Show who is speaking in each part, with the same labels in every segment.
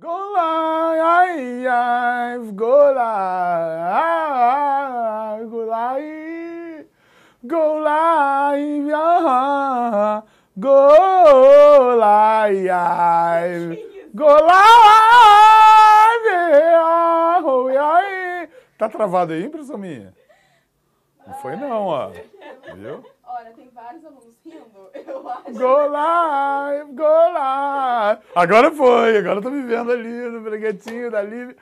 Speaker 1: Golai, Golai, Golai, Golai, Golai, Golai, Golai, Tá travado aí, impressão minha? Não foi não, ó. Viu? Olha, tem vários alunos rindo, eu acho. Go live, go live. Agora foi, agora tô me vendo ali no breguetinho da Lívia.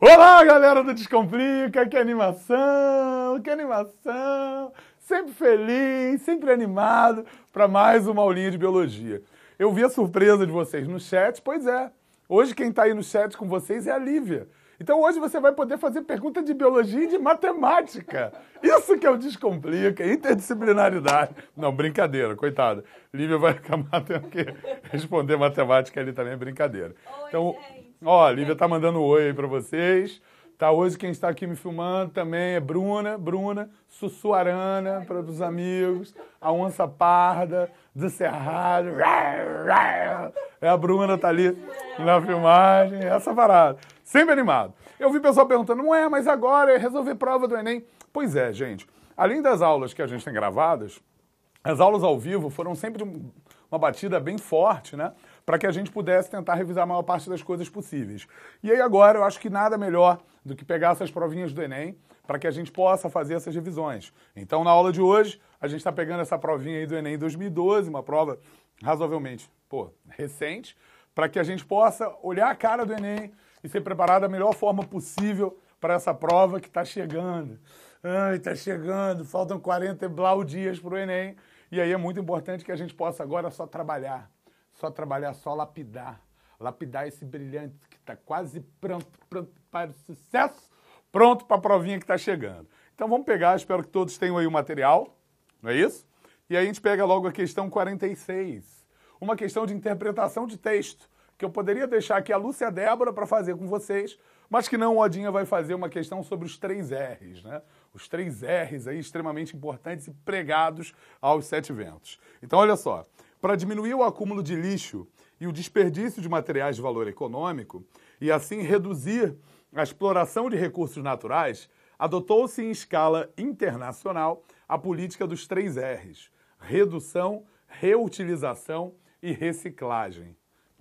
Speaker 1: Olá, galera do Descomplica, que animação, que animação. Sempre feliz, sempre animado para mais uma aulinha de biologia. Eu vi a surpresa de vocês no chat, pois é. Hoje quem tá aí no chat com vocês é a Lívia então hoje você vai poder fazer pergunta de biologia e de matemática. Isso que eu descomplica, é interdisciplinaridade. Não, brincadeira, coitada. Lívia vai acabar tendo que responder matemática ali também, é brincadeira. Oi, então, gente. ó, Lívia tá mandando um oi aí pra vocês. Tá, hoje quem está aqui me filmando também é Bruna, Bruna, Sussuarana, para os amigos, a Onça Parda, do Cerrado. É a Bruna, tá ali na filmagem, essa parada. Sempre animado. Eu vi pessoal perguntando, não é, mas agora é resolver prova do Enem. Pois é, gente. Além das aulas que a gente tem gravadas, as aulas ao vivo foram sempre de uma batida bem forte, né? Para que a gente pudesse tentar revisar a maior parte das coisas possíveis. E aí agora eu acho que nada melhor do que pegar essas provinhas do Enem para que a gente possa fazer essas revisões. Então, na aula de hoje, a gente está pegando essa provinha aí do Enem 2012, uma prova razoavelmente, pô, recente, para que a gente possa olhar a cara do Enem, e ser preparado da melhor forma possível para essa prova que está chegando. Ai, está chegando, faltam 40 blau dias para o Enem. E aí é muito importante que a gente possa agora só trabalhar, só trabalhar, só lapidar. Lapidar esse brilhante que está quase pronto, pronto para o sucesso, pronto para a provinha que está chegando. Então vamos pegar, espero que todos tenham aí o material, não é isso? E aí a gente pega logo a questão 46, uma questão de interpretação de texto que eu poderia deixar aqui a Lúcia Débora para fazer com vocês, mas que não o Odinha vai fazer uma questão sobre os três R's, né? Os três R's aí extremamente importantes e pregados aos sete ventos. Então, olha só, para diminuir o acúmulo de lixo e o desperdício de materiais de valor econômico e assim reduzir a exploração de recursos naturais, adotou-se em escala internacional a política dos três R's: redução, reutilização e reciclagem.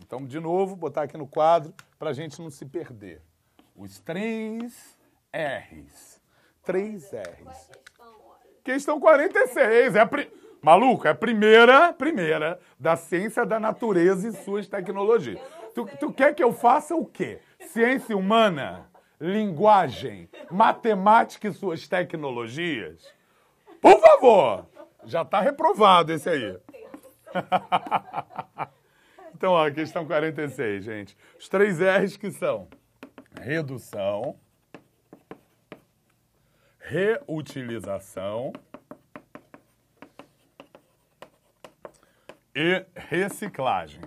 Speaker 1: Então, de novo, botar aqui no quadro para a gente não se perder. Os três R's. Três R's. Questão 46. É pri... Maluco, é a primeira, primeira da ciência da natureza e suas tecnologias. Tu, tu quer que eu faça o quê? Ciência humana, linguagem, matemática e suas tecnologias? Por favor! Já está reprovado esse aí. Então, ó, questão 46, gente. Os três R's que são redução, reutilização e reciclagem.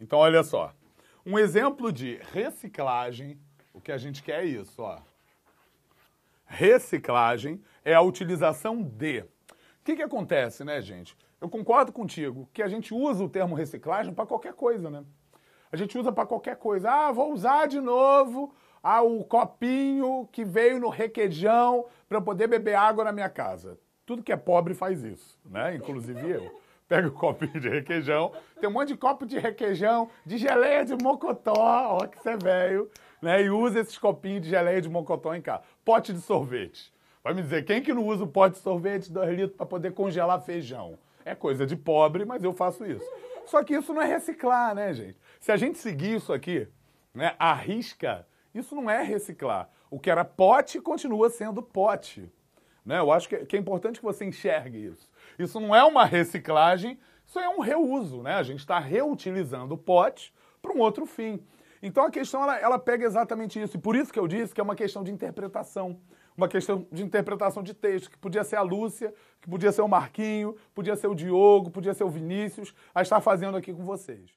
Speaker 1: Então, olha só. Um exemplo de reciclagem, o que a gente quer é isso, ó. Reciclagem é a utilização de o que, que acontece, né, gente? Eu concordo contigo que a gente usa o termo reciclagem para qualquer coisa, né? A gente usa para qualquer coisa. Ah, vou usar de novo ah, o copinho que veio no requeijão para eu poder beber água na minha casa. Tudo que é pobre faz isso, né? Inclusive eu. Pega o copinho de requeijão, tem um monte de copo de requeijão, de geleia de mocotó, ó que você é velho, né? E usa esses copinhos de geleia de mocotó em casa. Pote de sorvete. Vai me dizer, quem que não usa o pote de sorvete de 2 litros para poder congelar feijão? É coisa de pobre, mas eu faço isso. Só que isso não é reciclar, né, gente? Se a gente seguir isso aqui, né, a risca, isso não é reciclar. O que era pote continua sendo pote. Né? Eu acho que é importante que você enxergue isso. Isso não é uma reciclagem, isso é um reuso, né? A gente está reutilizando o pote para um outro fim. Então a questão ela, ela pega exatamente isso. E por isso que eu disse que é uma questão de interpretação uma questão de interpretação de texto, que podia ser a Lúcia, que podia ser o Marquinho, podia ser o Diogo, podia ser o Vinícius, a estar tá fazendo aqui com vocês.